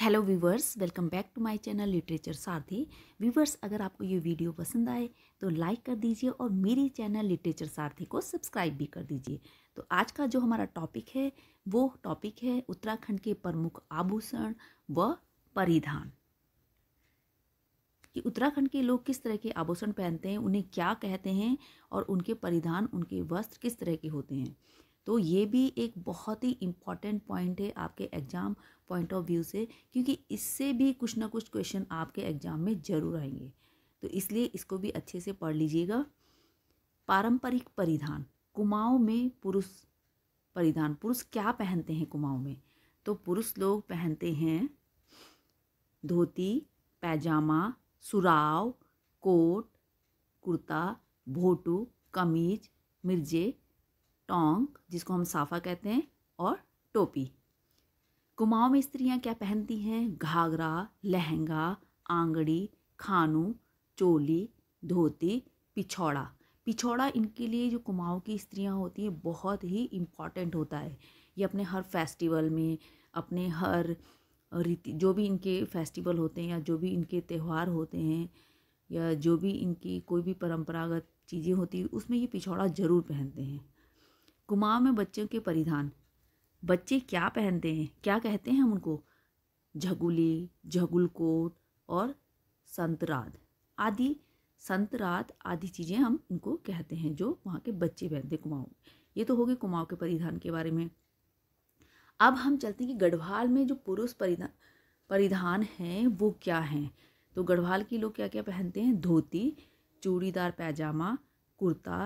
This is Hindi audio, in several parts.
hello viewers welcome back to my channel literature Sarathi viewers अगर आपको ये वीडियो पसंद आए तो लाइक कर दीजिए और मेरी चैनल लिटरेचर सारथी को सब्सक्राइब भी कर दीजिए तो आज का जो हमारा टॉपिक है वो टॉपिक है उत्तराखंड के प्रमुख आभूषण व परिधान कि उत्तराखंड के लोग किस तरह के आभूषण पहनते हैं उन्हें क्या कहते हैं और उनके परिधान उनके वस्त्र किस तरह के होते हैं तो ये भी एक बहुत ही इम्पॉर्टेंट पॉइंट है आपके एग्ज़ाम पॉइंट ऑफ व्यू से क्योंकि इससे भी कुछ ना कुछ क्वेश्चन आपके एग्ज़ाम में ज़रूर आएंगे तो इसलिए इसको भी अच्छे से पढ़ लीजिएगा पारंपरिक परिधान कुमाऊँ में पुरुष परिधान पुरुष क्या पहनते हैं कुमाऊँ में तो पुरुष लोग पहनते हैं धोती पैजामा सुराव कोट कुर्ता भोटू कमीज मिर्जे टोंग जिसको हम साफा कहते हैं और टोपी कुमाऊँ में स्त्रियाँ क्या पहनती हैं घाघरा लहंगा आंगड़ी खानू चोली धोती पिछौड़ा पिछौड़ा इनके लिए जो कुमाऊँ की स्त्रियाँ होती हैं बहुत ही इम्पॉर्टेंट होता है ये अपने हर फेस्टिवल में अपने हर रीति जो भी इनके फेस्टिवल होते हैं या जो भी इनके त्यौहार होते हैं या जो भी इनकी कोई भी परंपरागत चीज़ें होती हैं उसमें ये पिछौड़ा ज़रूर पहनते हैं कुमाऊँ में बच्चों के परिधान बच्चे क्या पहनते हैं क्या कहते हैं हम उनको झगुली झगुलकोट और संतराद आदि संतरात आदि चीज़ें हम उनको कहते हैं जो वहाँ के बच्चे पहनते कुमाऊँ ये तो होगी कुमाऊँ के परिधान के बारे में अब हम चलते हैं कि गढ़वाल में जो पुरुष परिधान परिधान हैं वो क्या हैं तो गढ़वाल के लोग क्या क्या पहनते हैं धोती चूड़ीदार पैजामा कुर्ता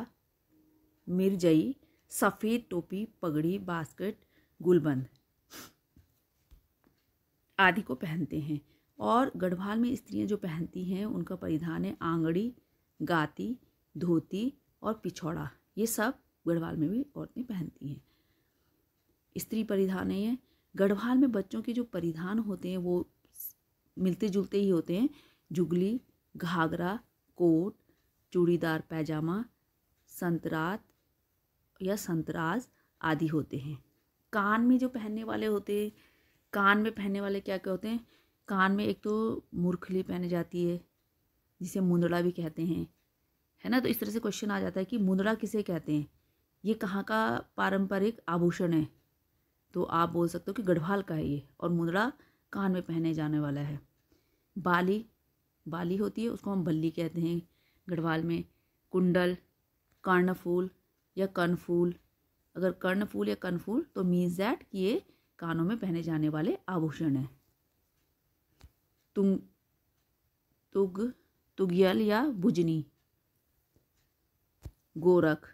मिर्जई सफ़ेद टोपी पगड़ी बास्केट गुलबंद आदि को पहनते हैं और गढ़वाल में स्त्रियां जो पहनती हैं उनका परिधान है आंगड़ी गाती धोती और पिछौड़ा ये सब गढ़वाल में भी औरतें पहनती हैं स्त्री परिधान है गढ़वाल में बच्चों के जो परिधान होते हैं वो मिलते जुलते ही होते हैं जुगली घाघरा कोट चूड़ीदार पैजामा संतरात या संतराज आदि होते हैं कान में जो पहनने वाले होते हैं कान में पहनने वाले क्या क्या होते हैं कान में एक तो मूर्खली पहनी जाती है जिसे मुंदड़ा भी कहते हैं है ना तो इस तरह से क्वेश्चन आ जाता है कि मुंदड़ा किसे कहते हैं ये कहाँ का पारंपरिक आभूषण है तो आप बोल सकते हो कि गढ़वाल का है ये और मुंदड़ा कान में पहने जाने वाला है बाली बाली होती है उसको हम बल्ली कहते हैं गढ़वाल में कुंडल कर्णफूल या कर्णफूल अगर कर्णफूल या कर्णफूल तो मीन्स दैट कि ये कानों में पहने जाने वाले आभूषण हैं तुंग तुग तुगियल या भुजनी गोरख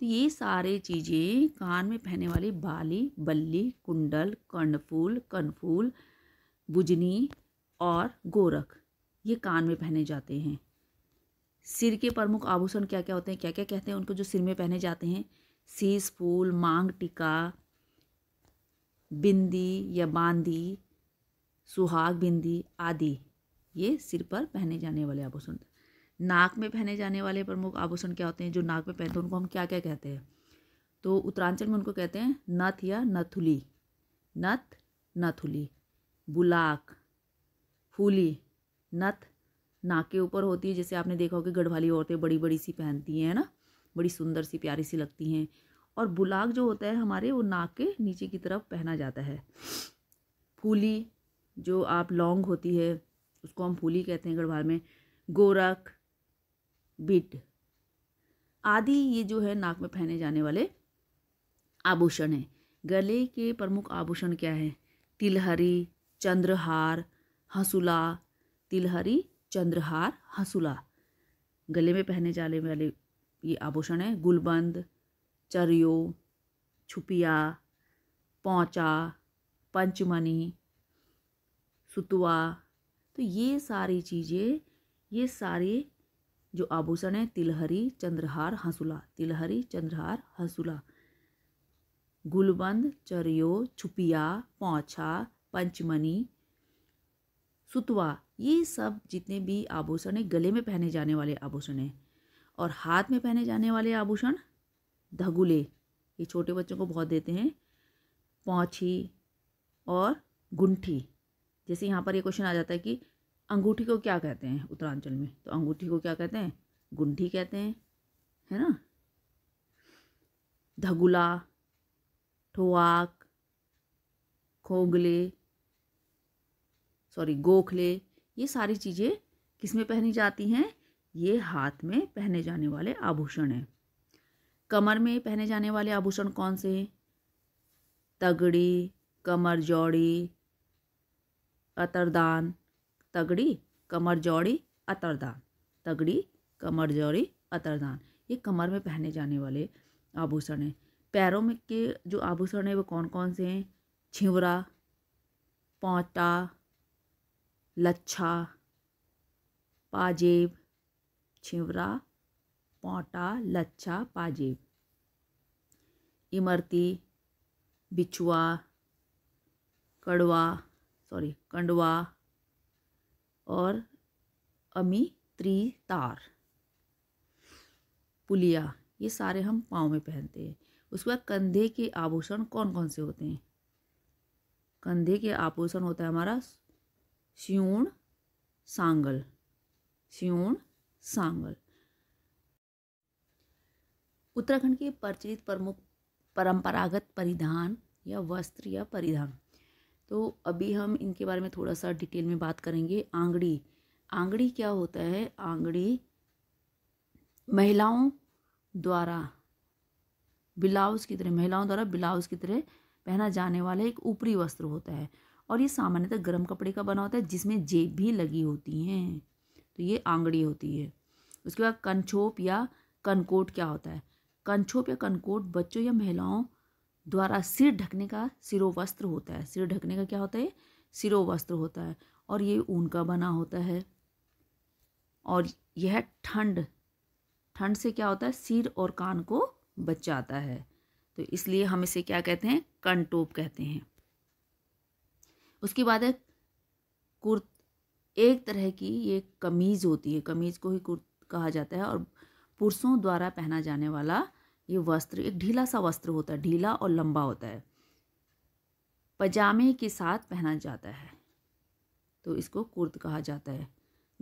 तो ये सारे चीज़ें कान में पहने वाली बाली बल्ली कुंडल कर्णफूल कनफूल बुजनी और गोरख ये कान में पहने जाते हैं सिर के प्रमुख आभूषण क्या क्या होते हैं क्या क्या कहते हैं उनको जो सिर में पहने जाते हैं शीस फूल मांग टिका बिंदी या बांदी सुहाग बिंदी आदि ये सिर पर पहने जाने वाले आभूषण नाक में पहने जाने वाले प्रमुख आभूषण क्या होते हैं जो नाक में पहनते हैं उनको हम क्या क्या कहते हैं तो उत्तरांचल में उनको कहते हैं नथ या नथुली नथ नथुली बुलाक फूली नथ नाक के ऊपर होती है जैसे आपने देखा होगा गढ़वाली औरतें बड़ी बड़ी सी पहनती हैं ना बड़ी सुंदर सी प्यारी सी लगती हैं और बुलाक जो होता है हमारे वो नाक के नीचे की तरफ पहना जाता है फूली जो आप लौंग होती है उसको हम फूली कहते हैं गढ़वाल में गोरख बिट आदि ये जो है नाक में पहने जाने वाले आभूषण हैं गले के प्रमुख आभूषण क्या है तिलहरी चंद्रहार हंसुला तिलहरी चंद्रहार हंसुला गले में पहने जाने वाले ये आभूषण हैं गुलबंद चरियो छुपिया पौचा पंचमणि सुतुआ तो ये सारी चीज़ें ये सारे जो आभूषण हैं तिलहरी चंद्रहार हंसुला तिलहरी चंद्रहार हंसुला गुलबंद चरियो छुपिया पौछा पंचमणि सुतवा ये सब जितने भी आभूषण हैं गले में पहने जाने वाले आभूषण हैं और हाथ में पहने जाने वाले आभूषण धगुले ये छोटे बच्चों को बहुत देते हैं पौछी और गुंठी जैसे यहाँ पर ये क्वेश्चन आ जाता है कि अंगूठी को क्या कहते हैं उत्तरांचल में तो अंगूठी को क्या कहते हैं गुंठी कहते हैं है ना धगुला ठोआक खोगले सॉरी गोखले ये सारी चीज़ें किस में पहनी जाती हैं ये हाथ में पहने जाने वाले आभूषण हैं कमर में पहने जाने वाले आभूषण कौन से तगड़ी कमर जौड़ी अतरदान तगड़ी कमर जौड़ी अतरदान तगड़ी कमर जौड़ी अतरदान ये कमर में पहने जाने वाले आभूषण हैं पैरों में के जो आभूषण हैं वो कौन कौन से हैं छिवरा पौटा लच्छा पाजेब छिवरा पोंटा लच्छा पाजेब इमरती बिछुआ कड़वा सॉरी कंडवा और अमी त्री तार पुलिया ये सारे हम पाँव में पहनते हैं उसके बाद कंधे के आभूषण कौन कौन से होते हैं कंधे के आभूषण होता है हमारा श्यूण सांगल श्यूण सांगल उत्तराखंड के प्रचलित प्रमुख परंपरागत परिधान या वस्त्र या परिधान तो अभी हम इनके बारे में थोड़ा सा डिटेल में बात करेंगे आंगड़ी आंगड़ी क्या होता है आंगड़ी महिलाओं द्वारा ब्लाउज की तरह महिलाओं द्वारा ब्लाउज की तरह पहना जाने वाला एक ऊपरी वस्त्र होता है और ये सामान्यतः गर्म कपड़े का बना होता है जिसमें जेब भी लगी होती हैं तो ये आंगड़ी होती है उसके बाद कनछोप या कनकोट क्या होता है कनछोप या कनकोट बच्चों या महिलाओं द्वारा सिर ढकने का सिरोवस्त्र होता है सिर ढकने का क्या होता है सिरोवस्त्र होता है और ये ऊन का बना होता है और यह ठंड ठंड से क्या होता है सिर और कान को बचाता है तो इसलिए हम इसे क्या कहते हैं कनटोप कहते हैं उसके बाद है कुर्त एक तरह की ये कमीज़ होती है कमीज़ को ही कुर्त कहा जाता है और पुरुषों द्वारा पहना जाने वाला ये वस्त्र एक ढीला सा वस्त्र होता है ढीला और लंबा होता है पजामे के साथ पहना जाता है तो इसको कुर्त कहा जाता है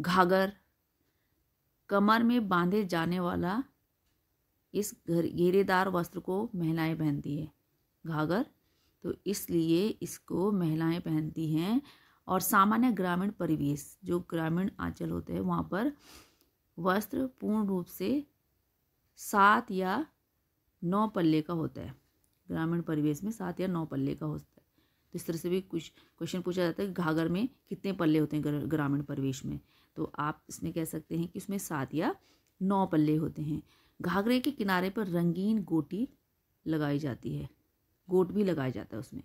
घाघर कमर में बांधे जाने वाला इस घेरेदार वस्त्र को महिलाएं पहनती है घाघर तो इसलिए इसको महिलाएं पहनती हैं और सामान्य ग्रामीण परिवेश जो ग्रामीण आंचल होते हैं वहाँ पर वस्त्र पूर्ण रूप से सात या नौ पल्ले का होता है ग्रामीण परिवेश में सात या नौ पल्ले का होता है तो इस तरह से भी कुछ क्वेश्चन पूछा जाता है घाघर में कितने पल्ले होते हैं ग्रामीण परिवेश में तो आप इसमें कह सकते हैं कि इसमें सात या नौ पल्ले होते हैं घाघरे के किनारे पर रंगीन गोटी लगाई जाती है गोट भी लगाया जाता है उसमें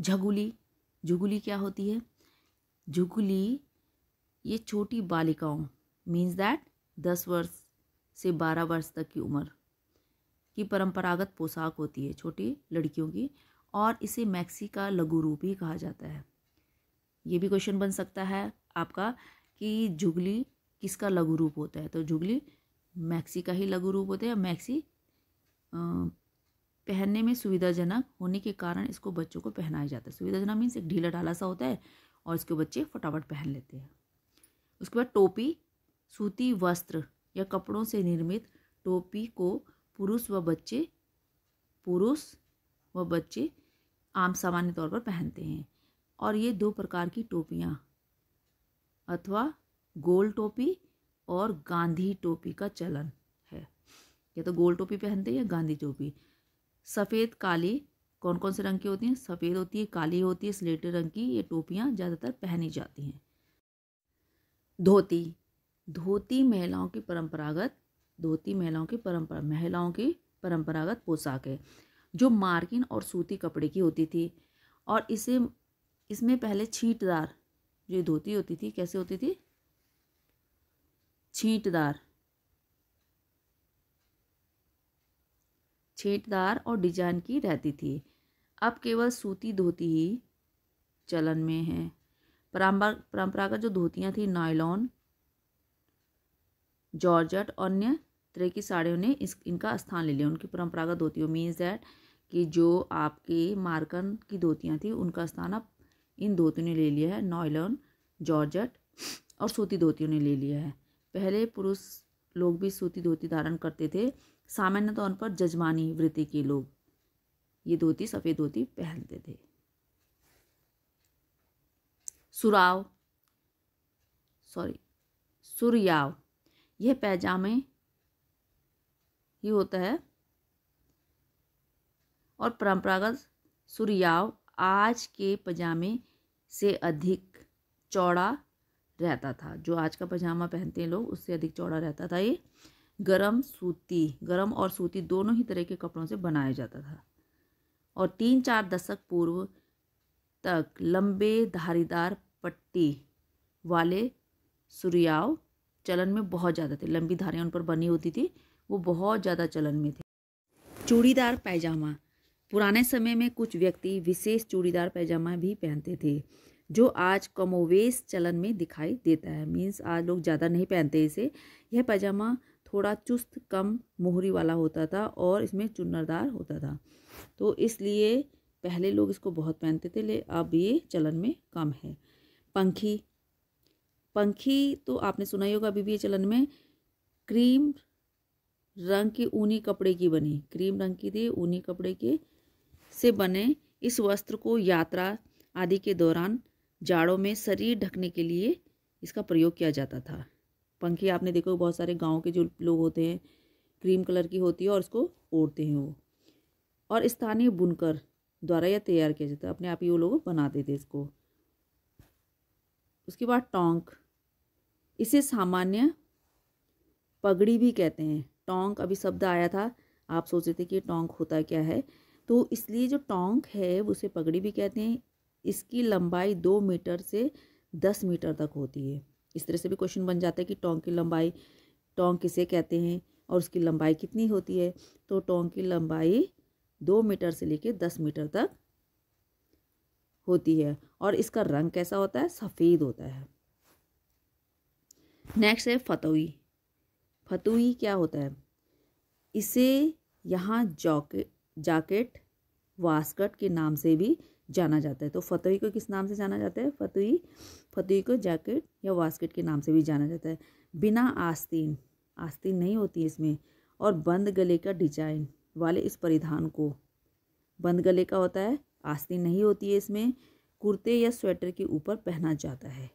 झगुली झुगुली क्या होती है झुगुली ये छोटी बालिकाओं मीन्स दैट दस वर्ष से बारह वर्ष तक की उम्र की परंपरागत पोशाक होती है छोटी लड़कियों की और इसे मैक्सी का लघु रूप ही कहा जाता है ये भी क्वेश्चन बन सकता है आपका कि जुगली किसका लघु रूप होता है तो जुगली मैक्सी का ही लघु रूप होता है मैक्सी पहनने में सुविधाजनक होने के कारण इसको बच्चों को पहनाया जाता है सुविधाजनक मीन्स एक ढीला ढाला सा होता है और इसको बच्चे फटाफट पहन लेते हैं उसके बाद टोपी सूती वस्त्र या कपड़ों से निर्मित टोपी को पुरुष व बच्चे पुरुष व बच्चे आम सामान्य तौर पर पहनते हैं और ये दो प्रकार की टोपियाँ अथवा गोल टोपी और गांधी टोपी का चलन या तो गोल टोपी पहनते हैं या गांधी टोपी सफ़ेद काली कौन कौन से रंग की होती हैं सफ़ेद होती है काली होती है स्लेटे रंग की ये टोपियाँ ज़्यादातर पहनी जाती हैं धोती धोती महिलाओं की परंपरागत धोती महिलाओं की परंपरा महिलाओं की परंपरागत पोशाक है जो मार्किन और सूती कपड़े की होती थी और इसे इसमें पहले छींटदार जो धोती होती थी कैसे होती थी छींटदार छेटदार और डिजाइन की रहती थी अब केवल सूती धोती ही चलन में है परंपरागत परम्परागत जो धोतियाँ थी नायलॉन जॉर्जट और अन्य तरह की साड़ियों ने इस इनका स्थान ले लिया उनकी परम्परागत धोतियों मीन्स दैट कि जो आपके मार्कन की धोतियाँ थी उनका स्थान अब इन धोतियों ने ले लिया है नॉयलॉन जॉर्जट और सूती धोतियों ने ले लिया है पहले पुरुष लोग भी सूती धोती धारण करते थे सामान्य तौर पर जजमानी वृत्ति के लोग ये धोती सफ़ेद धोती पहनते थे सुराव सॉरी सुरयाव यह पैजामे ही होता है और परंपरागत सुरयाव आज के पजामे से अधिक चौड़ा रहता था जो आज का पजामा पहनते हैं लोग उससे अधिक चौड़ा रहता था ये गरम सूती गरम और सूती दोनों ही तरह के कपड़ों से बनाया जाता था और तीन चार दशक पूर्व तक लंबे धारीदार पट्टी वाले सुरियाव चलन में बहुत ज़्यादा थे लंबी धारियाँ उन पर बनी होती थी वो बहुत ज़्यादा चलन में थे चूड़ीदार पैजामा पुराने समय में कुछ व्यक्ति विशेष चूड़ीदार पैजामा भी पहनते थे जो आज कमोवेश चलन में दिखाई देता है मीन्स आज लोग ज़्यादा नहीं पहनते इसे यह पैजामा थोड़ा चुस्त कम मोहरी वाला होता था और इसमें चुनरदार होता था तो इसलिए पहले लोग इसको बहुत पहनते थे ले अब ये चलन में कम है पंखी पंखी तो आपने सुना ही होगा अभी भी ये चलन में क्रीम रंग के ऊनी कपड़े की बनी क्रीम रंग की थी ऊनी कपड़े के से बने इस वस्त्र को यात्रा आदि के दौरान जाड़ों में शरीर ढकने के लिए इसका प्रयोग किया जाता था पंखी आपने देखो बहुत सारे गाँव के जो लोग होते हैं क्रीम कलर की होती है और उसको ओढ़ते हैं वो और स्थानीय बुनकर द्वारा यह तैयार किया जाता है अपने आप ही वो लोग बना देते इसको उसके बाद टोंक इसे सामान्य पगड़ी भी कहते हैं टोंक अभी शब्द आया था आप सोच रहे थे कि टोंक होता क्या है तो इसलिए जो टोंक है उसे पगड़ी भी कहते हैं इसकी लंबाई दो मीटर से दस मीटर तक होती है इस तरह से भी क्वेश्चन बन जाता है कि टोंग की लंबाई टोंग किसे कहते हैं और उसकी लंबाई कितनी होती है तो टोंग की लंबाई दो मीटर से लेकर दस मीटर तक होती है और इसका रंग कैसा होता है सफ़ेद होता है नेक्स्ट है फतोई फतोई क्या होता है इसे यहाँ जॉकेट जाकेट वास्कट के नाम से भी जाना जाता है तो फतेही को किस नाम से जाना जाता है फतेही फतेही को जैकेट या वास्केट के नाम से भी जाना जाता है बिना आस्तीन आस्तीन नहीं होती इसमें और बंद गले का डिजाइन वाले इस परिधान को बंद गले का होता है आस्तीन नहीं होती है इसमें कुर्ते या स्वेटर के ऊपर पहना जाता है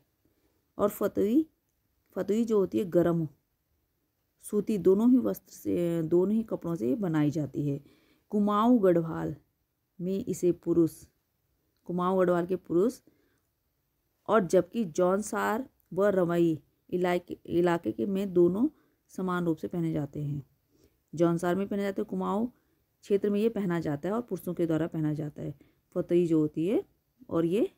और फतेही फतेही जो होती है गर्म सूती दोनों ही वस्त्र से दोनों ही कपड़ों से बनाई जाती है कुमाऊँ गढ़वाल में इसे पुरुष कुमाऊं गढ़वाल के पुरुष और जबकि जॉन सार व रवई इलाके इलाके के में दोनों समान रूप से पहने जाते हैं जॉन सार में पहने जाते हैं कुमाऊं क्षेत्र में ये पहना जाता है और पुरुषों के द्वारा पहना जाता है फतेही जो होती है और ये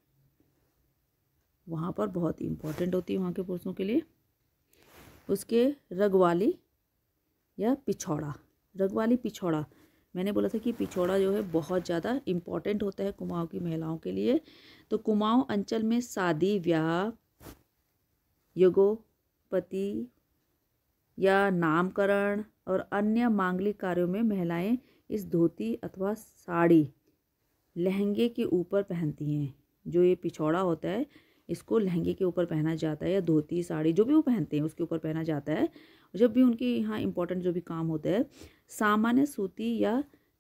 वहाँ पर बहुत इम्पोर्टेंट होती है वहाँ के पुरुषों के लिए उसके रगवाली या पिछौड़ा रगवाली पिछौड़ा मैंने बोला था कि पिछोड़ा जो है बहुत ज़्यादा इम्पॉर्टेंट होता है कुमाऊँ की महिलाओं के लिए तो कुमाऊँ अंचल में शादी ब्याह युगोपति या नामकरण और अन्य मांगलिक कार्यों में महिलाएं इस धोती अथवा साड़ी लहंगे के ऊपर पहनती हैं जो ये पिछौड़ा होता है इसको लहंगे के ऊपर पहना जाता है या धोती साड़ी जो भी वो पहनते हैं उसके ऊपर पहना जाता है जब भी उनके यहाँ इम्पोर्टेंट जो भी काम होता है सामान्य सूती या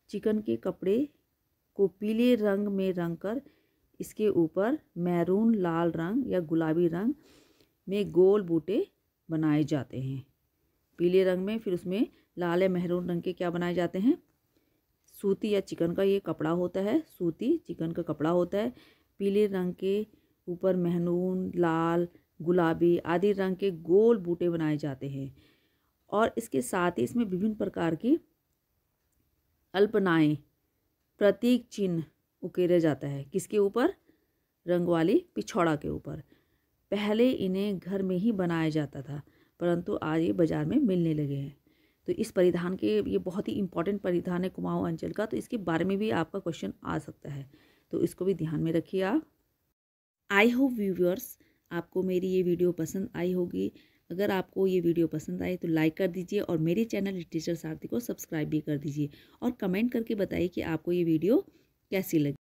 चिकन के कपड़े को पीले रंग में रंग कर इसके ऊपर मैरून लाल रंग या गुलाबी रंग में गोल बूटे बनाए जाते हैं पीले रंग में फिर उसमें लाल या मैरून रंग के क्या बनाए जाते हैं सूती या चिकन का ये कपड़ा होता है सूती चिकन का कपड़ा होता है पीले रंग के ऊपर महनून लाल गुलाबी आदि रंग के गोल बूटे बनाए जाते हैं और इसके साथ ही इसमें विभिन्न प्रकार की अल्पनाएँ प्रतीक चिन्ह उकेरे जाता है किसके ऊपर रंग वाली पिछौड़ा के ऊपर पहले इन्हें घर में ही बनाया जाता था परंतु आज ये बाज़ार में मिलने लगे हैं तो इस परिधान के ये बहुत ही इंपॉर्टेंट परिधान है कुमाऊँ अंचल का तो इसके बारे में भी आपका क्वेश्चन आ सकता है तो इसको भी ध्यान में रखिए आप आई होप व्यूवर्स आपको मेरी ये वीडियो पसंद आई होगी अगर आपको ये वीडियो पसंद आए तो लाइक कर दीजिए और मेरे चैनल टीचर सारथी को सब्सक्राइब भी कर दीजिए और कमेंट करके बताइए कि आपको ये वीडियो कैसी लगी